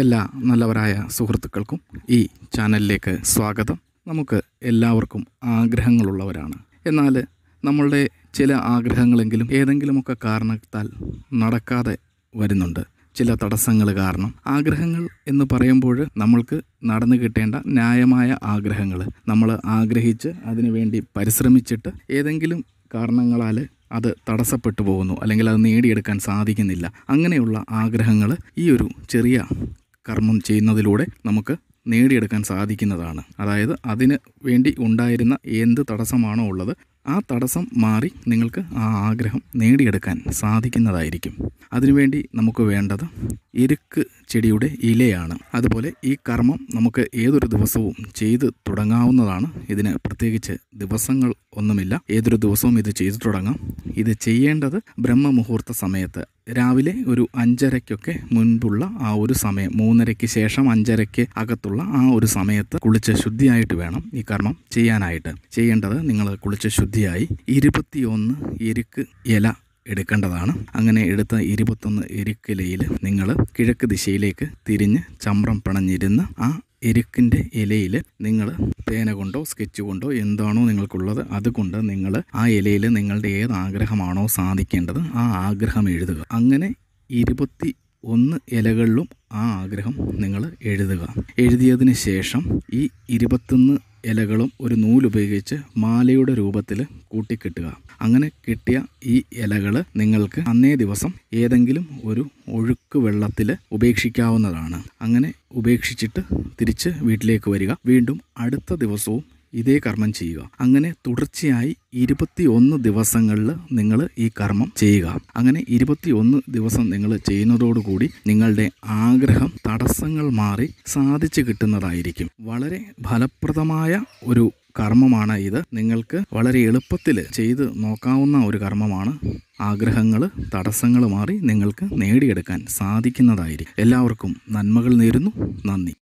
എല്ലാ നല്ലവരായ സുഹൃത്തുക്കൾക്കും ഈ ചാനലിലേക്ക് സ്വാഗതം നമുക്ക് എല്ലാവർക്കും ആഗ്രഹങ്ങളുള്ളവരാണ് എന്നാൽ നമ്മളുടെ ചില ആഗ്രഹങ്ങളെങ്കിലും ഏതെങ്കിലുമൊക്കെ കാരണത്താൽ നടക്കാതെ വരുന്നുണ്ട് ചില തടസ്സങ്ങൾ കാരണം ആഗ്രഹങ്ങൾ എന്ന് പറയുമ്പോൾ നമ്മൾക്ക് നടന്നു കിട്ടേണ്ട ന്യായമായ ആഗ്രഹങ്ങൾ നമ്മൾ ആഗ്രഹിച്ച് അതിനുവേണ്ടി പരിശ്രമിച്ചിട്ട് ഏതെങ്കിലും കാരണങ്ങളാൽ അത് തടസ്സപ്പെട്ടു പോകുന്നു അല്ലെങ്കിൽ അത് നേടിയെടുക്കാൻ സാധിക്കുന്നില്ല അങ്ങനെയുള്ള ആഗ്രഹങ്ങൾ ഈ ഒരു ചെറിയ കർമ്മം ചെയ്യുന്നതിലൂടെ നമുക്ക് നേടിയെടുക്കാൻ സാധിക്കുന്നതാണ് അതായത് അതിന് വേണ്ടി ഉണ്ടായിരുന്ന എന്ത് തടസ്സമാണോ ഉള്ളത് ആ തടസ്സം മാറി നിങ്ങൾക്ക് ആ ആഗ്രഹം നേടിയെടുക്കാൻ സാധിക്കുന്നതായിരിക്കും അതിനുവേണ്ടി നമുക്ക് വേണ്ടത് ഇരുക്ക് ചെടിയുടെ ഇലയാണ് അതുപോലെ ഈ കർമ്മം നമുക്ക് ഏതൊരു ദിവസവും ചെയ്ത് തുടങ്ങാവുന്നതാണ് ഇതിന് പ്രത്യേകിച്ച് ദിവസങ്ങൾ ഒന്നുമില്ല ഏതൊരു ദിവസവും ഇത് ചെയ്തു തുടങ്ങാം ഇത് ചെയ്യേണ്ടത് ബ്രഹ്മമുഹൂർത്ത സമയത്ത് രാവിലെ ഒരു അഞ്ചരയ്ക്കൊക്കെ മുൻപുള്ള ആ ഒരു സമയം മൂന്നരയ്ക്ക് ശേഷം അഞ്ചരയ്ക്ക് അകത്തുള്ള ആ ഒരു സമയത്ത് കുളിച്ച് ശുദ്ധിയായിട്ട് വേണം ഈ കർമ്മം ചെയ്യാനായിട്ട് ചെയ്യേണ്ടത് നിങ്ങൾ കുളിച്ച് ശുദ്ധിയായി ഇരുപത്തിയൊന്ന് എരുക്ക് ഇല എടുക്കേണ്ടതാണ് അങ്ങനെ എടുത്ത ഇരുപത്തൊന്ന് എരുക്കിലയിൽ നിങ്ങൾ കിഴക്ക് ദിശയിലേക്ക് തിരിഞ്ഞ് ചമ്രം പിണഞ്ഞിരുന്ന് ആ എരുക്കിൻ്റെ ഇലയിൽ നിങ്ങൾ പേന കൊണ്ടോ സ്കെച്ച് കൊണ്ടോ എന്താണോ നിങ്ങൾക്കുള്ളത് അതുകൊണ്ട് നിങ്ങൾ ആ ഇലയിൽ നിങ്ങളുടെ ഏത് ആഗ്രഹമാണോ സാധിക്കേണ്ടത് ആ ആഗ്രഹം എഴുതുക അങ്ങനെ ഇരുപത്തി ഒന്ന് ഇലകളിലും ആ ആഗ്രഹം നിങ്ങൾ എഴുതുക എഴുതിയതിന് ശേഷം ഈ ഇരുപത്തൊന്ന് ഇലകളും ഒരു നൂലുപയോഗിച്ച് മാലയുടെ രൂപത്തിൽ കൂട്ടിക്കെട്ടുക അങ്ങനെ കിട്ടിയ ഈ ഇലകൾ നിങ്ങൾക്ക് അന്നേ ദിവസം ഏതെങ്കിലും ഒരു ഒഴുക്ക് വെള്ളത്തിൽ ഉപേക്ഷിക്കാവുന്നതാണ് അങ്ങനെ ഉപേക്ഷിച്ചിട്ട് തിരിച്ച് വീട്ടിലേക്ക് വരിക വീണ്ടും അടുത്ത ദിവസവും ഇതേ കർമ്മം ചെയ്യുക അങ്ങനെ തുടർച്ചയായി ഇരുപത്തി ഒന്ന് ദിവസങ്ങളിൽ നിങ്ങൾ ഈ കർമ്മം ചെയ്യുക അങ്ങനെ ഇരുപത്തി ഒന്ന് ദിവസം നിങ്ങൾ ചെയ്യുന്നതോടുകൂടി നിങ്ങളുടെ ആഗ്രഹം തടസ്സങ്ങൾ മാറി സാധിച്ചു കിട്ടുന്നതായിരിക്കും വളരെ ഫലപ്രദമായ ഒരു കർമ്മമാണ് ഇത് നിങ്ങൾക്ക് വളരെ എളുപ്പത്തിൽ ചെയ്ത് നോക്കാവുന്ന ഒരു കർമ്മമാണ് ആഗ്രഹങ്ങൾ തടസ്സങ്ങൾ മാറി നിങ്ങൾക്ക് നേടിയെടുക്കാൻ സാധിക്കുന്നതായിരിക്കും എല്ലാവർക്കും നന്മകൾ നേരുന്നു നന്ദി